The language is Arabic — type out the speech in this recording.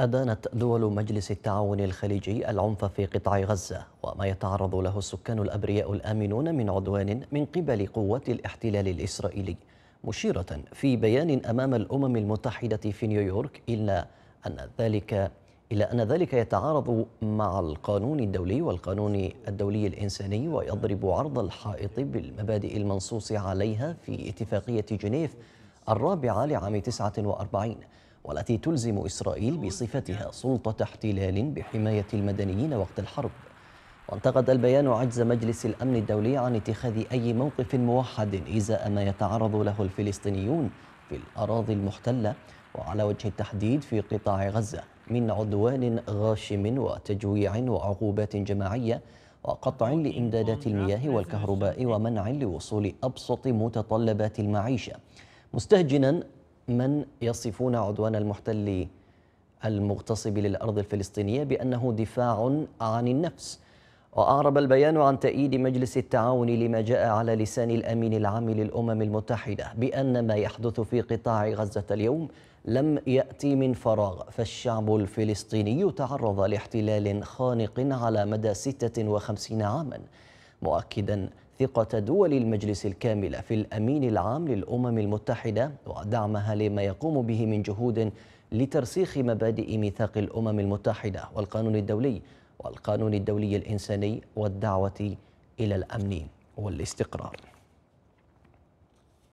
أدانت دول مجلس التعاون الخليجي العنف في قطاع غزة وما يتعرض له السكان الأبرياء الآمنون من عدوان من قبل قوات الاحتلال الإسرائيلي مشيرة في بيان أمام الأمم المتحدة في نيويورك إلا أن ذلك إلا أن ذلك يتعارض مع القانون الدولي والقانون الدولي الإنساني ويضرب عرض الحائط بالمبادئ المنصوص عليها في اتفاقية جنيف الرابعة لعام 49 والتي تلزم إسرائيل بصفتها سلطة احتلال بحماية المدنيين وقت الحرب وانتقد البيان عجز مجلس الأمن الدولي عن اتخاذ أي موقف موحد إزاء ما يتعرض له الفلسطينيون في الأراضي المحتلة وعلى وجه التحديد في قطاع غزة من عدوان غاشم وتجويع وعقوبات جماعية وقطع لإمدادات المياه والكهرباء ومنع لوصول أبسط متطلبات المعيشة مستهجنا من يصفون عدوان المحتل المغتصب للأرض الفلسطينية بأنه دفاع عن النفس وأعرب البيان عن تأييد مجلس التعاون لما جاء على لسان الأمين العام للأمم المتحدة بأن ما يحدث في قطاع غزة اليوم لم يأتي من فراغ فالشعب الفلسطيني تعرض لاحتلال خانق على مدى 56 عاما مؤكدا ثقة دول المجلس الكاملة في الأمين العام للأمم المتحدة ودعمها لما يقوم به من جهود لترسيخ مبادئ ميثاق الأمم المتحدة والقانون الدولي والقانون الدولي الإنساني والدعوة إلى الأمن والاستقرار